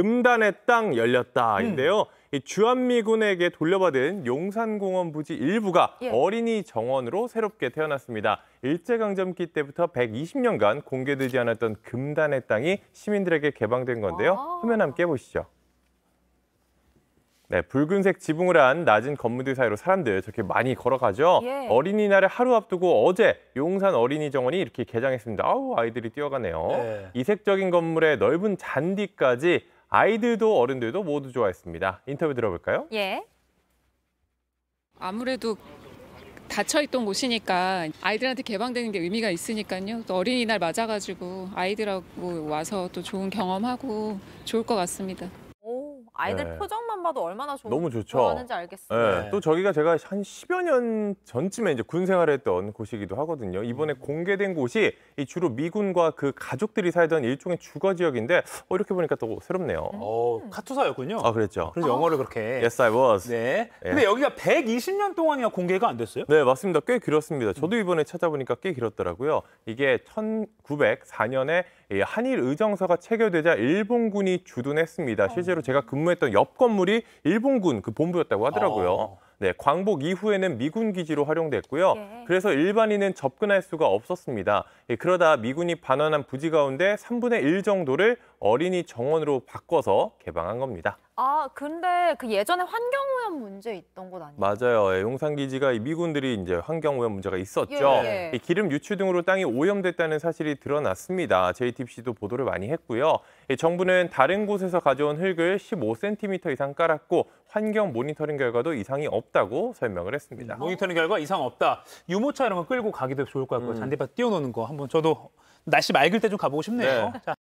금단의 땅 열렸다인데요. 음. 이 주한미군에게 돌려받은 용산공원 부지 일부가 예. 어린이 정원으로 새롭게 태어났습니다. 일제강점기 때부터 120년간 공개되지 않았던 금단의 땅이 시민들에게 개방된 건데요. 와. 아. 화면 함께 보시죠. 네, 붉은색 지붕을 한 낮은 건물들 사이로 사람들 저렇게 많이 걸어가죠. 예. 어린이날을 하루 앞두고 어제 용산 어린이 정원이 이렇게 개장했습니다. 아우 아이들이 뛰어가네요. 네. 이색적인 건물에 넓은 잔디까지 아이들도 어른들도 모두 좋아했습니다. 인터뷰 들어볼까요? 예. 아무래도 닫혀있던 곳이니까 아이들한테 개방되는 게 의미가 있으니까요. 또 어린이날 맞아가지고 아이들하고 와서 또 좋은 경험하고 좋을 것 같습니다. 오, 아이들 네. 표정 사진만 봐도 얼마나 좋은, 너무 좋죠. 좋아하는지 알겠어요. 네. 네. 또 저기가 제가 한 10여 년 전쯤에 이제 군 생활을 했던 곳이기도 하거든요. 이번에 음. 공개된 곳이 주로 미군과 그 가족들이 살던 일종의 주거 지역인데 어, 이렇게 보니까 또 새롭네요. 음. 어, 카투사였군요. 아, 그랬죠. 그래서 영어를 그렇게. Yes, I was. 네. 예. 근데 여기가 120년 동안이나 공개가 안 됐어요? 네, 맞습니다. 꽤 길었습니다. 저도 음. 이번에 찾아보니까 꽤 길었더라고요. 이게 1904년에 한일 의정서가 체결되자 일본군이 주둔했습니다. 실제로 어. 제가 근무했던 옆 건물이 건물이 일본군 그 본부였다고 하더라고요. 아. 네, 광복 이후에는 미군 기지로 활용됐고요. 예. 그래서 일반인은 접근할 수가 없었습니다. 예, 그러다 미군이 반환한 부지 가운데 3분의 1 정도를 어린이 정원으로 바꿔서 개방한 겁니다. 아, 근데 그 예전에 환경오염 문제 있던 곳 아니에요? 맞아요. 예, 용산기지가 미군들이 이제 환경오염 문제가 있었죠. 예, 예. 기름 유출 등으로 땅이 오염됐다는 사실이 드러났습니다. JTBC도 보도를 많이 했고요. 정부는 다른 곳에서 가져온 흙을 15cm 이상 깔았고 환경 모니터링 결과도 이상이 없다고 설명을 했습니다. 음, 모니터링 결과 이상 없다. 유모차 이런 거 끌고 가기도 좋을 것 같고 음. 잔디밭 띄워놓는 거 한번 저도 날씨 맑을 때 좀 가보고 싶네요. 네.